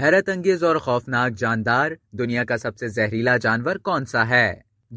हैरत अंगेज और खौफनाक जानदार दुनिया का सबसे जहरीला जानवर कौन सा है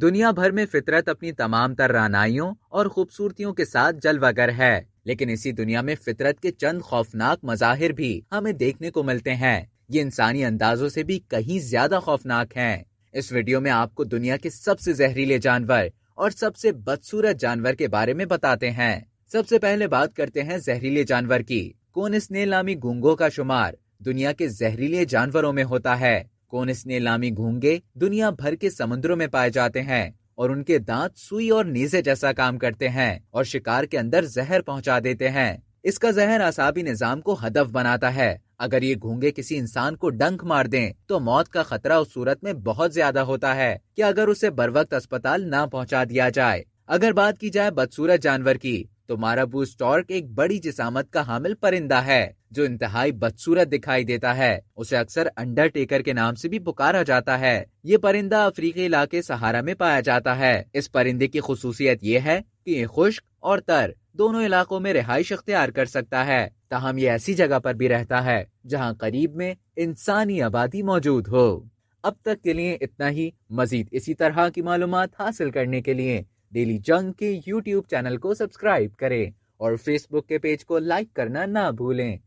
दुनिया भर में फितरत अपनी तमाम तर रानाइयों और खूबसूरतियों के साथ जलवागर है लेकिन इसी दुनिया में फितरत के चंद खौफनाक मजाहिर भी हमें देखने को मिलते हैं ये इंसानी अंदाजों से भी कहीं ज्यादा खौफनाक हैं। इस वीडियो में आपको दुनिया के सबसे जहरीले जानवर और सबसे बदसूरत जानवर के बारे में बताते हैं सबसे पहले बात करते हैं जहरीले जानवर की कौन ने लामी गुंगो का शुमार दुनिया के जहरीले जानवरों में होता है कोनिस नीलामी घूंगे दुनिया भर के समुद्रों में पाए जाते हैं और उनके दांत सुई और नीजे जैसा काम करते हैं और शिकार के अंदर जहर पहुंचा देते हैं इसका जहर असाबी निजाम को हदफ बनाता है अगर ये घूंगे किसी इंसान को डंक मार दें तो मौत का खतरा उस सूरत में बहुत ज्यादा होता है कि अगर उसे बर वक्त अस्पताल न पहुंचा दिया जाए अगर बात की जाए बदसूरत जानवर की तो माराबू स्टॉर्क एक बड़ी जिसामत का हामिल परिंदा है जो इंतहाई बदसूरत दिखाई देता है उसे अक्सर अंडर टेकर के नाम से भी पुकारा जाता है ये परिंदा अफ्रीकी इलाके सहारा में पाया जाता है इस परिंदे की खसूसियत ये है कि ये खुश्क और तर दोनों इलाकों में रिहाइश अख्तियार कर सकता है तहम ये ऐसी जगह पर भी रहता है जहाँ करीब में इंसानी आबादी मौजूद हो अब तक के लिए इतना ही मजीद इसी तरह की मालूम हासिल करने के लिए डेली जंग के यूट्यूब चैनल को सब्सक्राइब करें और फेसबुक के पेज को लाइक करना ना भूलें